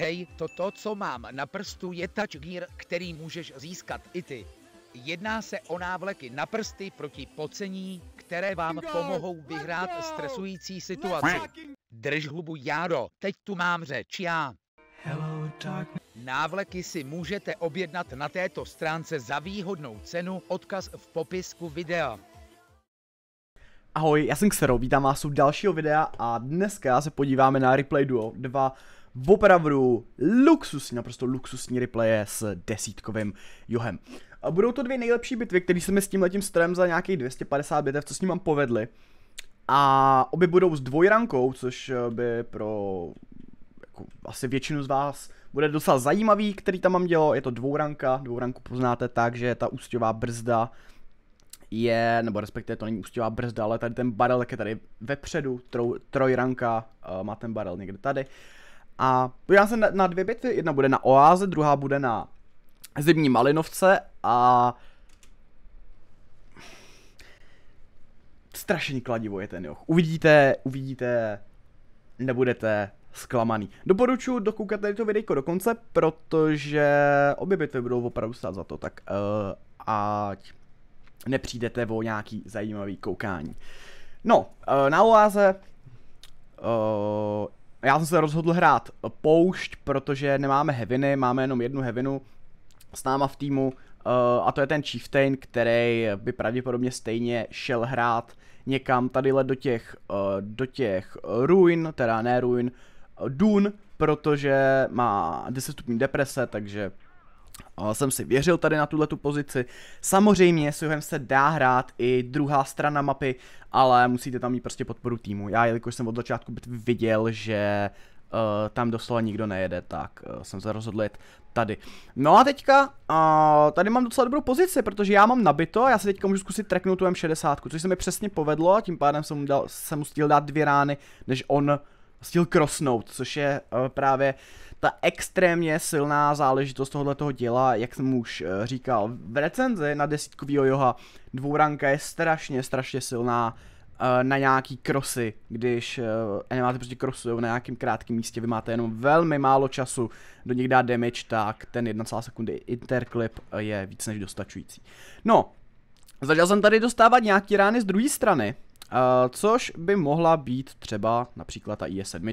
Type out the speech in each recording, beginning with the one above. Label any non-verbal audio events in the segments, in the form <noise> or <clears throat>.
hej, toto, co mám na prstu, je touch gear, který můžeš získat i ty. Jedná se o návleky na prsty proti pocení, které vám pomohou vyhrát stresující situaci. Drž hlubu, Járo, teď tu mám řeč já. Návleky si můžete objednat na této stránce za výhodnou cenu, odkaz v popisku videa. Ahoj, já jsem Xero, vítám vás u dalšího videa a dneska se podíváme na Replay Duo, 2 opravdu luxusní, naprosto luxusní replaye s desítkovým johem. A budou to dvě nejlepší bitvy, které se mi s tím letím strem za nějakých 250 bitev, co s ním mám povedli. A obě budou s dvojrankou, což eh, by pro jako, asi většinu z vás bude docela zajímavý, který tam mám dělo. Je to dvouranka, dvouranku poznáte tak, že ta ústěvá brzda je, nebo respektive to není ústěvá brzda, ale tady ten barel tak je tady vepředu, trou, trojranka uh, má ten barel někde tady. Uh, a podívám se na, na dvě bitvy, jedna bude na Oáze, druhá bude na Zimní Malinovce a strašně kladivo je ten joch. Uvidíte, uvidíte, nebudete zklamaný. Doporučuji dokoukat tady to videjko do konce, protože obě bitvy budou opravdu stát za to, tak uh, ať nepřijdete o nějaký zajímavý koukání. No, uh, na oáze uh, já jsem se rozhodl hrát poušť, protože nemáme heviny, máme jenom jednu hevinu s náma v týmu eh, a to je ten chieftain, který by pravděpodobně stejně šel hrát někam tadyhle do těch, eh, do těch ruin, teda ne ruin, eh, dun, protože má 10 stupňů deprese, takže jsem si věřil tady na tuhle tu pozici. Samozřejmě s Johem se dá hrát i druhá strana mapy, ale musíte tam mít prostě podporu týmu. Já, jelikož jsem od začátku bitvy viděl, že uh, tam doslova nikdo nejede, tak uh, jsem se rozhodl jet tady. No a teďka, uh, tady mám docela dobrou pozici, protože já mám nabito, a já se teďka můžu zkusit treknout tu M60, což se mi přesně povedlo a tím pádem jsem mu, dal, jsem mu stíl dát dvě rány, než on stíl crossnout, což je uh, právě uh, ta extrémně silná záležitost tohoto díla, jak jsem už eh, říkal v recenzi na desítkovýho Joha, dvouranka je strašně, strašně silná eh, na nějaký krosy, když eh, nemáte prostě krosu, na nějakém krátkém místě, vy máte jenom velmi málo času do nich dát damage, tak ten 1,5 sekundy interklip je víc než dostačující. No, začal jsem tady dostávat nějaký rány z druhé strany, Eh, což by mohla být třeba například ta is 7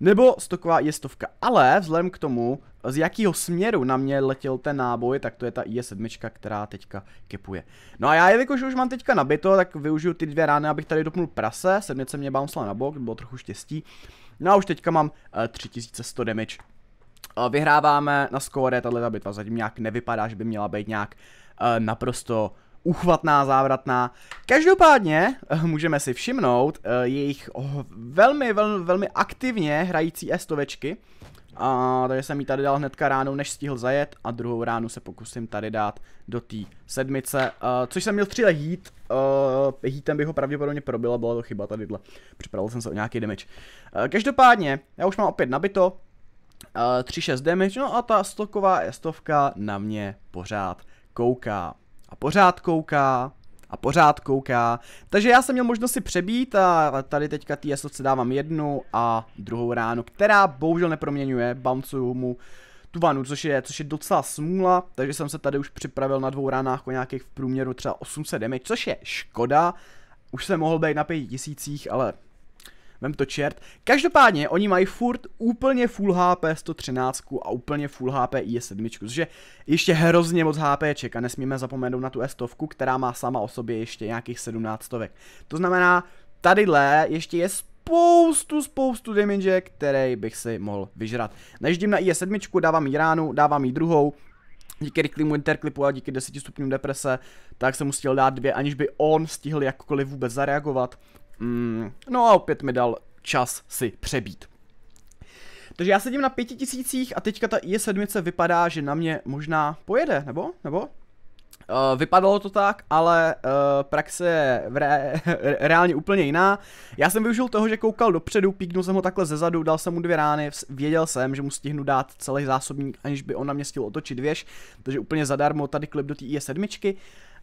nebo stoková is 100 ale vzhledem k tomu, z jakého směru na mě letěl ten náboj, tak to je ta is 7 která teďka kepuje. No a já, jelikož už mám teďka nabito, tak využiju ty dvě rány, abych tady dopnul prase, sedmice mě bouncela na bok, bylo trochu štěstí. No a už teďka mám uh, eh, 3100 damage. Eh, vyhráváme na score, tato bitva zatím nějak nevypadá, že by měla být nějak uh, naprosto uchvatná, závratná. Každopádně eh, můžeme si všimnout eh, jejich velmi, velmi, velmi aktivně hrající estovečky. A takže jsem ji tady dal hnedka ráno, než stihl zajet a druhou ránu se pokusím tady dát do té sedmice, uh, což jsem měl tříle hít, uh, hítem bych ho pravděpodobně probil a byla to chyba tadyhle, připravil jsem se o nějaký damage. Uh, každopádně, já už mám opět nabito, uh, 3-6 damage, no a ta stoková estovka na mě pořád kouká a pořád kouká a pořád kouká. Takže já jsem měl možnost si přebít a tady teďka ty se dávám jednu a druhou ránu, která bohužel neproměňuje, bouncuju mu tu vanu, což je, což je docela smůla, takže jsem se tady už připravil na dvou ránách o nějakých v průměru třeba 800 damage, což je škoda, už jsem mohl být na 5000, ale Vem to čert. Každopádně, oni mají furt úplně full HP 113 a úplně full HP i 7 což je ještě hrozně moc HPček a nesmíme zapomenout na tu S100, která má sama o sobě ještě nějakých 17 stovek. To znamená, tadyhle ještě je spoustu, spoustu damage, který bych si mohl vyžrat. Najíždím na i 7 dávám jí ránu, dávám jí druhou, díky rychlému interklipu a díky 10 stupňům deprese, tak jsem musel dát dvě, aniž by on stihl jakkoliv vůbec zareagovat. Mm, no a opět mi dal čas si přebít. Takže já sedím na pěti tisících a teďka ta i7 vypadá, že na mě možná pojede, nebo? Nebo? Uh, vypadalo to tak, ale uh, praxe je re, re, reálně úplně jiná. Já jsem využil toho, že koukal dopředu, píknul jsem ho takhle zezadu, dal jsem mu dvě rány, věděl jsem, že mu stihnu dát celý zásobník, aniž by on na mě stihl otočit věž, takže úplně zadarmo tady klip do té i7.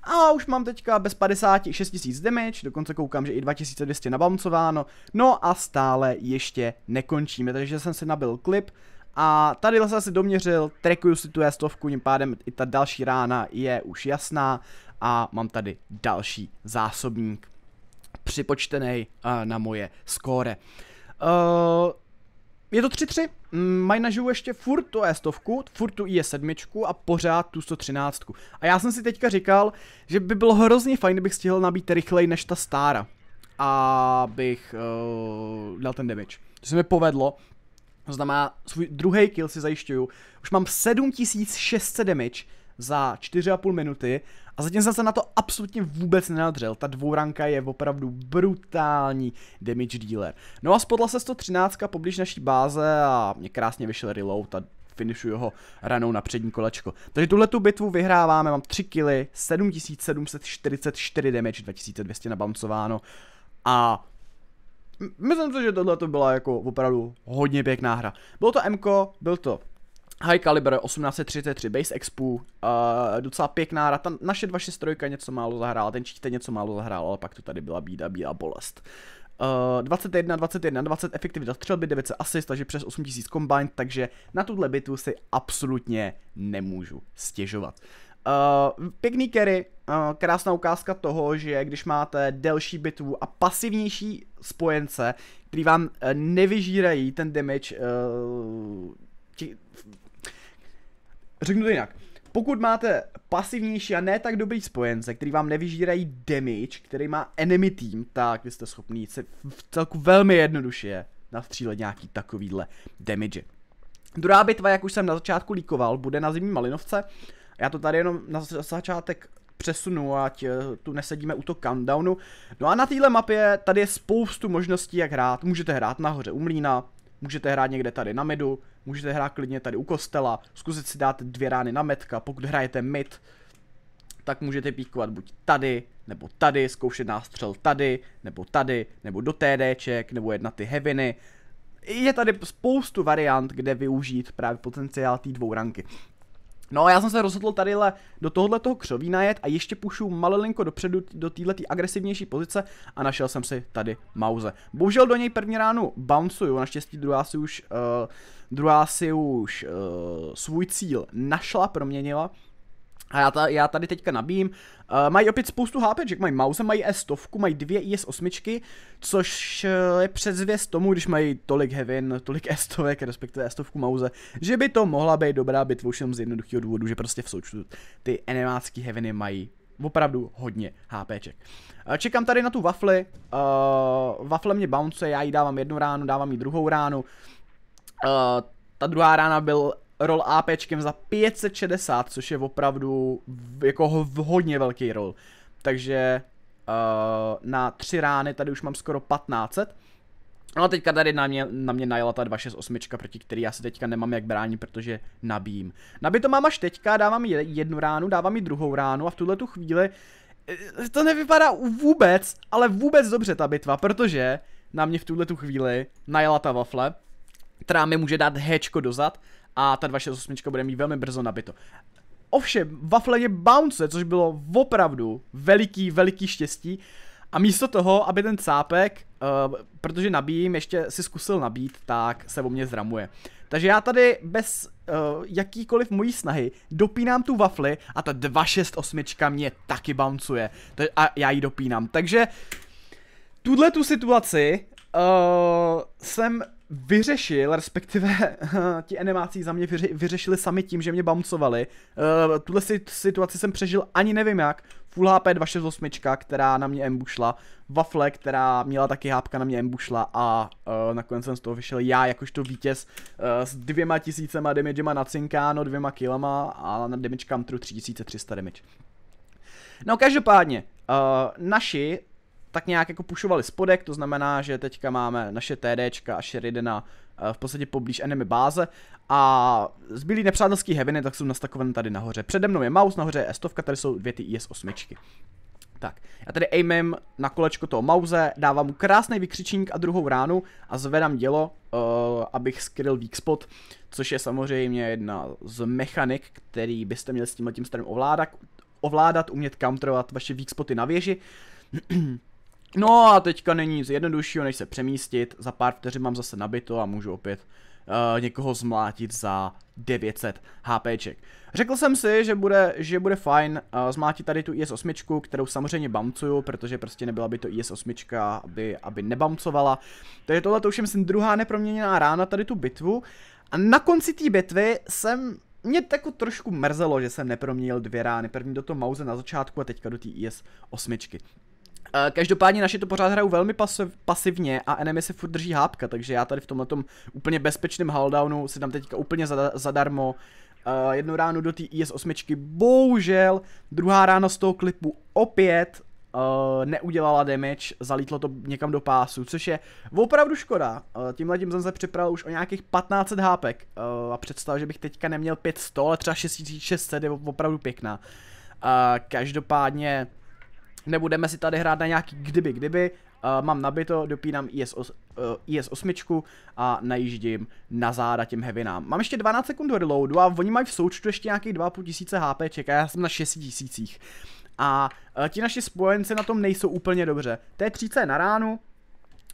A už mám teďka bez 56 tisíc damage, dokonce koukám, že i 2200 nabouncováno. No a stále ještě nekončíme, takže jsem si nabil klip. A tady jsem si doměřil, trekuju si tu stovku, tím pádem i ta další rána je už jasná a mám tady další zásobník připočtený uh, na moje skóre. Uh, je to 3-3. Mm, mají ještě furt tu E100, furt tu IE7 a pořád tu 113. A já jsem si teďka říkal, že by bylo hrozně fajn, kdybych stihl nabít rychleji než ta stára. A bych uh, dal ten damage. To se mi povedlo. To znamená, svůj druhý kill si zajišťuju. Už mám 7600 damage za 4,5 minuty a zatím jsem se na to absolutně vůbec nenadřel, ta dvouranka je opravdu brutální damage dealer. No a spodla se 113 poblíž naší báze a mě krásně vyšel reload a finishuju ho ranou na přední kolečko. Takže tuhle tu bitvu vyhráváme, mám 3 kily, 7744 damage, 2200 nabancováno a myslím si, že tohle to byla jako opravdu hodně pěkná hra. Bylo to MK, byl to High Caliber 1833 Base Expo, uh, docela pěkná hra, ta naše 263 něco málo zahrála, ten čítě něco málo zahrál, ale pak to tady byla bída, bílá bolest. Uh, 21, 21, 20 efektivita střelby, 900 asist, takže přes 8000 combined, takže na tuhle bitvu si absolutně nemůžu stěžovat. Uh, pěkný carry, uh, krásná ukázka toho, že když máte delší bitvu a pasivnější spojence, který vám uh, nevyžírají ten damage uh, Řeknu to jinak. Pokud máte pasivnější a ne tak dobrý spojence, který vám nevyžírají damage, který má enemy team, tak vy jste schopni se v celku velmi jednoduše nastřílet nějaký takovýhle damage. Druhá bitva, jak už jsem na začátku líkoval, bude na zimní malinovce. Já to tady jenom na začátek přesunu, ať eh, tu nesedíme u toho countdownu. No a na téhle mapě tady je spoustu možností, jak hrát. Můžete hrát nahoře u mlína, můžete hrát někde tady na midu, Můžete hrát klidně tady u kostela, zkusit si dát dvě rány na metka, pokud hrajete mid, tak můžete píkovat buď tady, nebo tady, zkoušet nástřel tady, nebo tady, nebo do TDček, nebo jedna ty heviny. Je tady spoustu variant, kde využít právě potenciál té dvou ranky. No a já jsem se rozhodl tady do tohohle toho křoví najet a ještě pušu malilinko dopředu do téhle agresivnější pozice a našel jsem si tady Mauze. Bohužel do něj první ránu bouncuju, naštěstí druhá si už, uh, druhá si už uh, svůj cíl našla, proměnila a já, ta, já tady teďka nabím. Uh, eh, mají opět spoustu hápeček, mají mouse, mají S100, mají dvě IS8, což eh, je předzvěst tomu, když mají tolik hevin, tolik S100, respektive S100 mouse, že by to mohla být dobrá bitva už jenom z jednoduchého důvodu, že prostě v součtu ty enemácký heviny mají opravdu hodně HPček. Eh, čekám tady na tu wafly, uh, wafle mě bounce, já jí dávám jednu ránu, dávám jí druhou ránu. Uh, ta druhá rána byl rol APčkem za 560, což je opravdu jako hodně velký rol. Takže uh, na tři rány tady už mám skoro 1500. No a teďka tady na mě, na mě najela ta 268, proti který já se teďka nemám jak bránit, protože nabím. Nabito mám až teďka, dávám jednu ránu, dávám mi druhou ránu a v tuhle tu chvíli eh, to nevypadá vůbec, ale vůbec dobře ta bitva, protože na mě v tuhle tu chvíli najela ta wafle, která mi může dát hečko dozad a ta 268 bude mít velmi brzo nabito. Ovšem, wafleně bounce, což bylo opravdu veliký, veliký štěstí. A místo toho, aby ten cápek, uh, protože nabíjím, ještě si zkusil nabít, tak se o mě zramuje. Takže já tady bez uh, jakýkoliv mojí snahy dopínám tu wafli a ta 268 mě taky bouncuje. A já ji dopínám. Takže tuhle tu situaci uh, jsem vyřešil, respektive uh, ti animáci za mě vyři, vyřešili sami tím, že mě bamcovali. Uh, eh, tuhle situaci jsem přežil ani nevím jak. Full HP 268, která na mě embušla, Wafle, která měla taky hápka na mě embušla a uh, nakonec jsem z toho vyšel já jakožto vítěz uh, s dvěma tisícema damagema na cinkáno, dvěma kilama a na damage countru 3300 damage. No každopádně, uh, naši tak nějak jako pušovali spodek, to znamená, že teďka máme naše TDčka a Sheridana eh, v podstatě poblíž enemy báze a zbylí nepřátelský heaviny tak jsou nastakoven tady nahoře. Přede mnou je mouse, nahoře je s tady jsou dvě ty IS-8. Tak, já tady aimem na kolečko toho mouse, dávám mu krásný vykřičník a druhou ránu a zvedám dělo, uh, abych skryl weak spot, což je samozřejmě jedna z mechanik, který byste měli s tímhle tím starým ovládat, ovládat, umět counterovat vaše weak spoty na věži. <clears throat> No a teďka není nic jednoduššího, než se přemístit, za pár vteřin mám zase nabito a můžu opět uh, někoho zmlátit za 900 HPček. Řekl jsem si, že bude, že bude fajn uh, zmlátit tady tu IS-8, kterou samozřejmě bamcuju, protože prostě nebyla by to IS-8, aby, aby nebamcovala. Takže tohle to už jsem druhá neproměněná rána tady tu bitvu. A na konci té bitvy jsem mě tak trošku mrzelo, že jsem neproměnil dvě rány. První do toho Mauze na začátku a teďka do té IS-8. Eh, každopádně naši to pořád hrajou velmi pasiv, pasivně a enemy se furt drží hápka, takže já tady v tomhle úplně bezpečném haldownu si dám teďka úplně zadarmo za uh, eh, jednu ráno do té IS-8, e bohužel, druhá rána z toho klipu opět uh, neudělala damage, zalítlo to někam do pásu, což je opravdu škoda. Uh, tímhle tím jsem se připravil už o nějakých 1500 hápek uh, a představ, že bych teďka neměl 500, ale třeba 6600 je opravdu pěkná. Uh, každopádně Nebudeme si tady hrát na nějaký kdyby kdyby, uh, mám nabito, dopínám IS, os, uh, IS 8 a najíždím na záda těm heavinám. Mám ještě 12 sekund do reloadu a oni mají v součtu ještě nějakých 2,5 tisíce HP, čeká, já jsem na 6 tisících. A uh, ti naši spojenci na tom nejsou úplně dobře. T30 na ránu,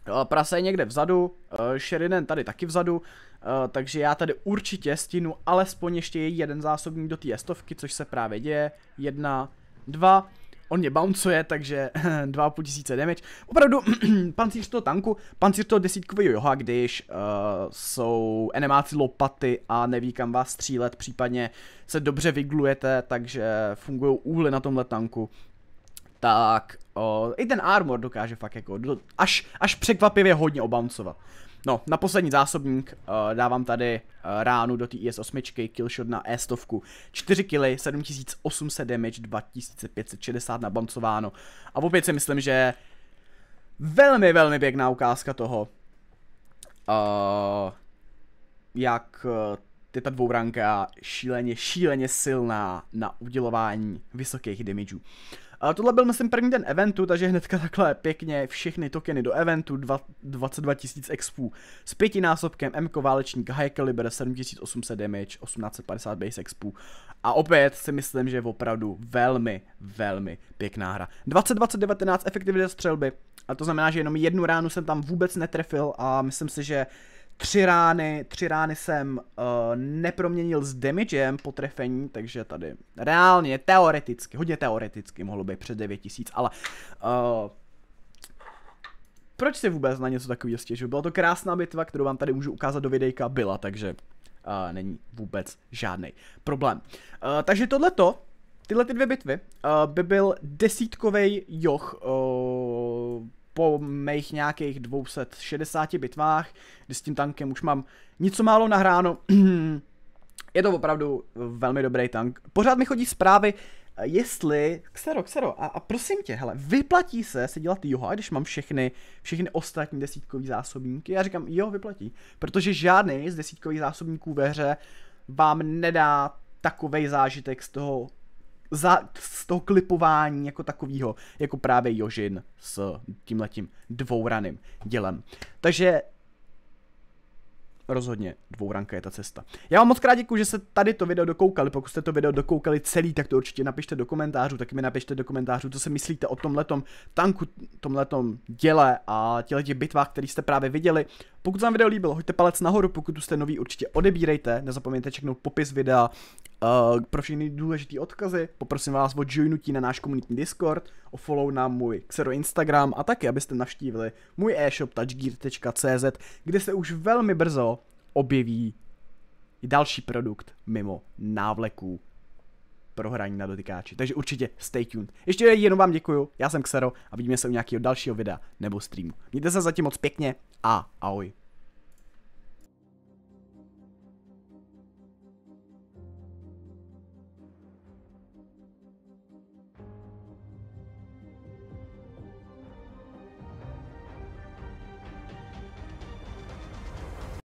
uh, Prase je někde vzadu, uh, Sheridan tady taky vzadu, Uh, takže já tady určitě stínu alespoň ještě jeden zásobník do té stovky, což se právě děje. Jedna, dva, on mě bouncuje, takže 2,5 <laughs> tisíce damage. Opravdu, <clears throat> pancíř toho tanku, pancíř toho desítkového joha, když uh, jsou enemáci lopaty a neví kam vás střílet, případně se dobře vyglujete, takže fungují úhly na tomhle tanku, tak uh, i ten armor dokáže fakt jako do, až, až překvapivě hodně obouncovat. No, na poslední zásobník uh, dávám tady uh, ránu do té IS-8, killshot na E100, 4 killy, 7800 damage, 2560 nabancováno. A opět si myslím, že velmi, velmi pěkná ukázka toho, uh, jak je ta dvouranka šíleně, šíleně silná na udělování vysokých damageů. A tohle byl myslím první den eventu, takže hnedka takhle pěkně všechny tokeny do eventu, dva, 22 000 expů s pětinásobkem MK válečník High Caliber 7800 damage, 1850 base expů. A opět si myslím, že je opravdu velmi, velmi pěkná hra. 2019 19 efektivita střelby, a to znamená, že jenom jednu ránu jsem tam vůbec netrefil a myslím si, že Tři rány, tři rány jsem uh, neproměnil s damagem po trefení, takže tady reálně, teoreticky, hodně teoreticky mohlo být před 9000, ale uh, proč se vůbec na něco takového stěžu? Byla to krásná bitva, kterou vám tady můžu ukázat do videjka, byla, takže uh, není vůbec žádný problém. Uh, takže tohleto, tyhle ty dvě bitvy uh, by byl desítkový joch uh, po mých nějakých 260 bitvách, kdy s tím tankem už mám něco málo nahráno. <clears throat> je to opravdu velmi dobrý tank. Pořád mi chodí zprávy, jestli, Xero, Xero, a, a prosím tě, hele, vyplatí se se dělat Joha, když mám všechny, všechny ostatní desítkový zásobníky? Já říkám, jo, vyplatí, protože žádný z desítkových zásobníků ve hře vám nedá takovej zážitek z toho za, z toho klipování jako takového, jako právě Jožin s tímhletím dvouraným dělem. Takže rozhodně dvouranka je ta cesta. Já vám moc krát děkuji, že jste tady to video dokoukali. Pokud jste to video dokoukali celý, tak to určitě napište do komentářů, taky mi napište do komentářů, co si myslíte o tomhletom tanku, tomhletom děle a těchto bitvách, které jste právě viděli. Pokud se vám video líbilo, hoďte palec nahoru, pokud jste nový, určitě odebírejte, nezapomeňte čeknout popis videa uh, pro všechny důležité odkazy, poprosím vás o joinutí na náš komunitní Discord, o follow na můj Xero Instagram a taky, abyste navštívili můj e-shop touchgear.cz, kde se už velmi brzo objeví i další produkt mimo návleků pro hraní na dotykáči. Takže určitě stay tuned. Ještě jenom vám děkuju, já jsem Xero a vidíme se u nějakého dalšího videa nebo streamu. Mějte se zatím moc pěkně a ahoj.